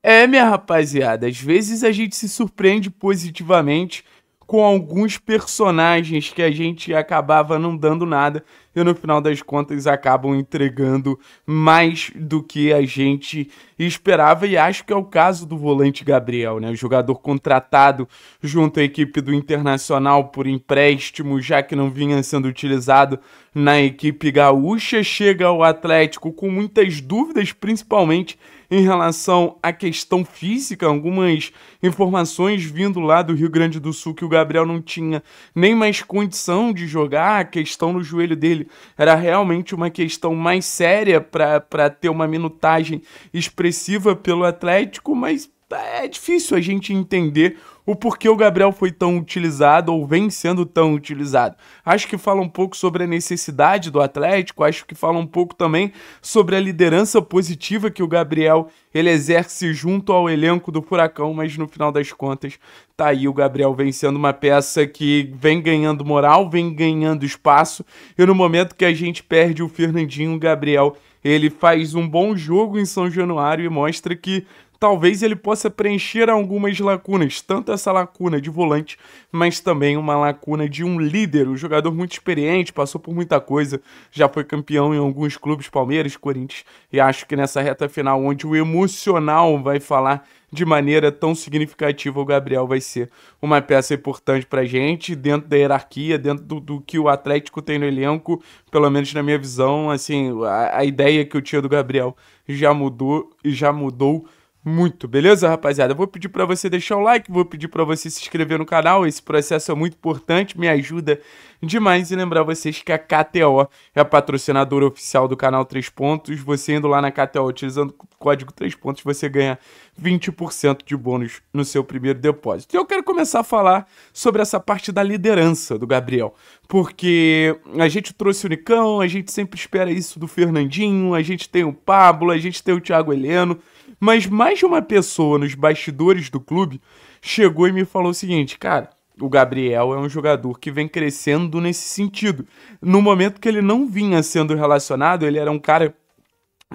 É, minha rapaziada, às vezes a gente se surpreende positivamente com alguns personagens que a gente acabava não dando nada e no final das contas acabam entregando mais do que a gente esperava e acho que é o caso do volante Gabriel, né? O jogador contratado junto à equipe do Internacional por empréstimo, já que não vinha sendo utilizado na equipe gaúcha, chega ao Atlético com muitas dúvidas, principalmente em relação à questão física, algumas informações vindo lá do Rio Grande do Sul que o Gabriel não tinha nem mais condição de jogar, a questão no joelho dele era realmente uma questão mais séria para ter uma minutagem expressiva pelo Atlético, mas é difícil a gente entender o porquê o Gabriel foi tão utilizado ou vem sendo tão utilizado. Acho que fala um pouco sobre a necessidade do Atlético, acho que fala um pouco também sobre a liderança positiva que o Gabriel ele exerce junto ao elenco do Furacão, mas no final das contas, tá aí o Gabriel vencendo uma peça que vem ganhando moral, vem ganhando espaço, e no momento que a gente perde o Fernandinho, o Gabriel ele faz um bom jogo em São Januário e mostra que talvez ele possa preencher algumas lacunas, tanto essa lacuna de volante, mas também uma lacuna de um líder, um jogador muito experiente, passou por muita coisa, já foi campeão em alguns clubes, Palmeiras, Corinthians, e acho que nessa reta final, onde o emocional vai falar de maneira tão significativa, o Gabriel vai ser uma peça importante para gente, dentro da hierarquia, dentro do, do que o Atlético tem no elenco, pelo menos na minha visão, assim, a, a ideia que eu tinha do Gabriel já mudou e já mudou muito, beleza, rapaziada? vou pedir para você deixar o like, vou pedir para você se inscrever no canal, esse processo é muito importante, me ajuda demais e lembrar vocês que a KTO é a patrocinadora oficial do canal 3 pontos. Você indo lá na KTO utilizando o código 3 pontos, você ganha 20% de bônus no seu primeiro depósito. E eu quero começar a falar sobre essa parte da liderança do Gabriel, porque a gente trouxe o Nicão, a gente sempre espera isso do Fernandinho, a gente tem o Pablo, a gente tem o Thiago Heleno, mas mais de uma pessoa nos bastidores do clube chegou e me falou o seguinte, cara. O Gabriel é um jogador que vem crescendo nesse sentido. No momento que ele não vinha sendo relacionado, ele era um cara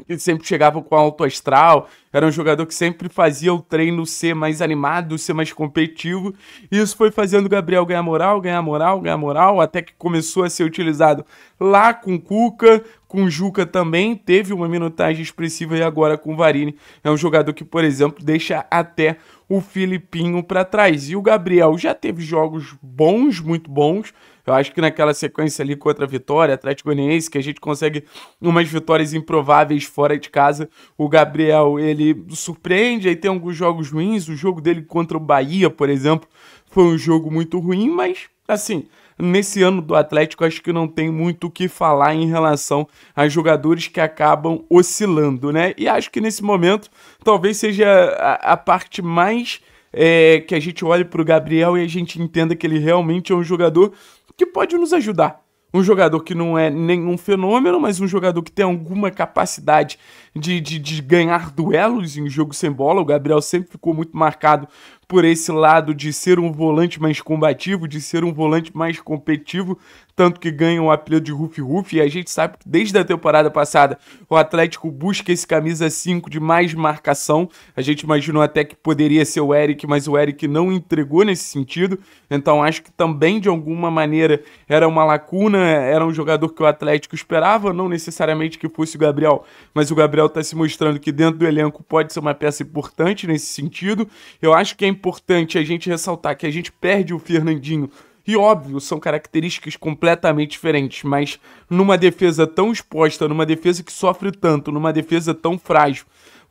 que sempre chegava com alto astral, era um jogador que sempre fazia o treino ser mais animado, ser mais competitivo, e isso foi fazendo o Gabriel ganhar moral, ganhar moral, ganhar moral, até que começou a ser utilizado lá com o Cuca, com o Juca também teve uma minutagem expressiva e agora com o Varini é um jogador que, por exemplo, deixa até o Filipinho para trás. E o Gabriel já teve jogos bons, muito bons. Eu acho que naquela sequência ali contra a Vitória, Atlético Goianiense, que a gente consegue umas vitórias improváveis fora de casa, o Gabriel, ele surpreende, aí tem alguns jogos ruins, o jogo dele contra o Bahia, por exemplo, foi um jogo muito ruim, mas assim, nesse ano do Atlético, acho que não tem muito o que falar em relação a jogadores que acabam oscilando, né? E acho que nesse momento talvez seja a, a parte mais é, que a gente olhe para o Gabriel e a gente entenda que ele realmente é um jogador que pode nos ajudar. Um jogador que não é nenhum fenômeno, mas um jogador que tem alguma capacidade de, de, de ganhar duelos em jogo sem bola. O Gabriel sempre ficou muito marcado por esse lado de ser um volante mais combativo, de ser um volante mais competitivo, tanto que ganha o apelido de Ruf Ruf. E a gente sabe que desde a temporada passada o Atlético busca esse camisa 5 de mais marcação. A gente imaginou até que poderia ser o Eric, mas o Eric não entregou nesse sentido. Então acho que também de alguma maneira era uma lacuna, era um jogador que o Atlético esperava, não necessariamente que fosse o Gabriel, mas o Gabriel está se mostrando que dentro do elenco pode ser uma peça importante nesse sentido. Eu acho que é importante a gente ressaltar que a gente perde o Fernandinho. E óbvio, são características completamente diferentes, mas numa defesa tão exposta, numa defesa que sofre tanto, numa defesa tão frágil,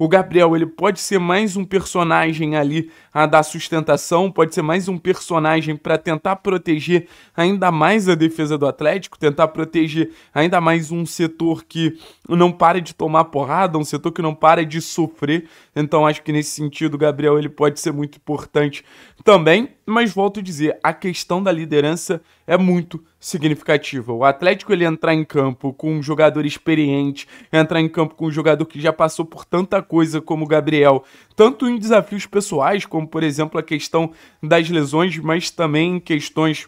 o Gabriel, ele pode ser mais um personagem ali a dar sustentação, pode ser mais um personagem para tentar proteger ainda mais a defesa do Atlético, tentar proteger ainda mais um setor que não para de tomar porrada, um setor que não para de sofrer. Então acho que nesse sentido o Gabriel ele pode ser muito importante também, mas volto a dizer, a questão da liderança é muito significativa. O Atlético ele entrar em campo com um jogador experiente, entrar em campo com um jogador que já passou por tanta coisa como o Gabriel, tanto em desafios pessoais, como por exemplo a questão das lesões, mas também em questões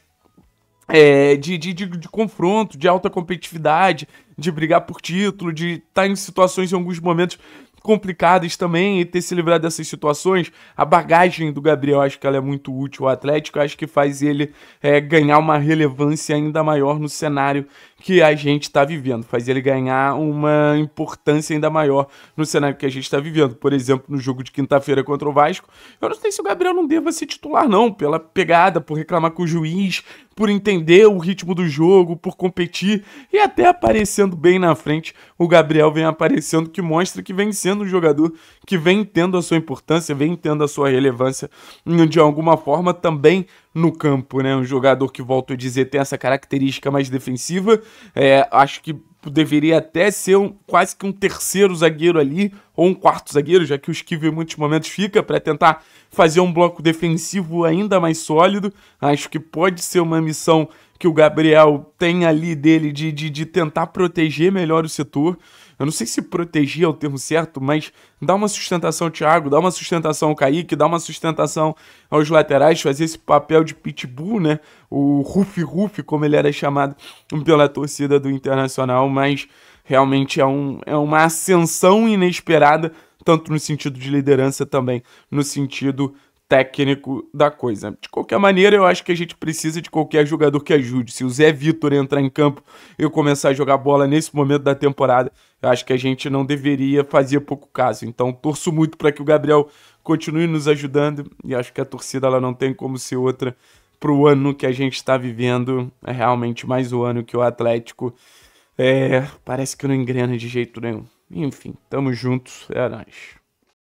é, de, de, de, de, confronto, de alta competitividade, de brigar por título, de estar tá em situações em alguns momentos complicadas também e ter se livrado dessas situações. A bagagem do Gabriel, acho que ela é muito útil ao Atlético, acho que faz ele é, ganhar uma relevância ainda maior no cenário que a gente está vivendo, faz ele ganhar uma importância ainda maior no cenário que a gente está vivendo. Por exemplo, no jogo de quinta-feira contra o Vasco, eu não sei se o Gabriel não deva ser titular, não, pela pegada, por reclamar com o juiz, por entender o ritmo do jogo, por competir e até aparecendo bem na frente, o Gabriel vem aparecendo, que mostra que vem sendo sendo um jogador que vem tendo a sua importância, vem tendo a sua relevância hum, de alguma forma também no campo, né? Um jogador que, volto a dizer, tem essa característica mais defensiva. É, acho que deveria até ser um, quase que um terceiro zagueiro ali, ou um quarto zagueiro, já que o Esquiva em muitos momentos fica, para tentar fazer um bloco defensivo ainda mais sólido. Acho que pode ser uma missão que o Gabriel tem ali dele de, de, de tentar proteger melhor o setor. Eu não sei se proteger é o termo certo, mas dá uma sustentação ao Thiago, dá uma sustentação ao Kaique, dá uma sustentação aos laterais, fazer esse papel de pitbull, né? O Rufi Rufi, como ele era chamado pela torcida do Internacional, mas realmente é, um, é uma ascensão inesperada, tanto no sentido de liderança também, no sentido técnico da coisa. De qualquer maneira, eu acho que a gente precisa de qualquer jogador que ajude. Se o Zé Vitor entrar em campo e começar a jogar bola nesse momento da temporada, eu acho que a gente não deveria fazer pouco caso. Então, torço muito para que o Gabriel continue nos ajudando e acho que a torcida ela não tem como ser outra para o ano que a gente está vivendo. É realmente mais o um ano que o Atlético é, parece que não engrena de jeito nenhum. Enfim, tamo juntos, é nóis.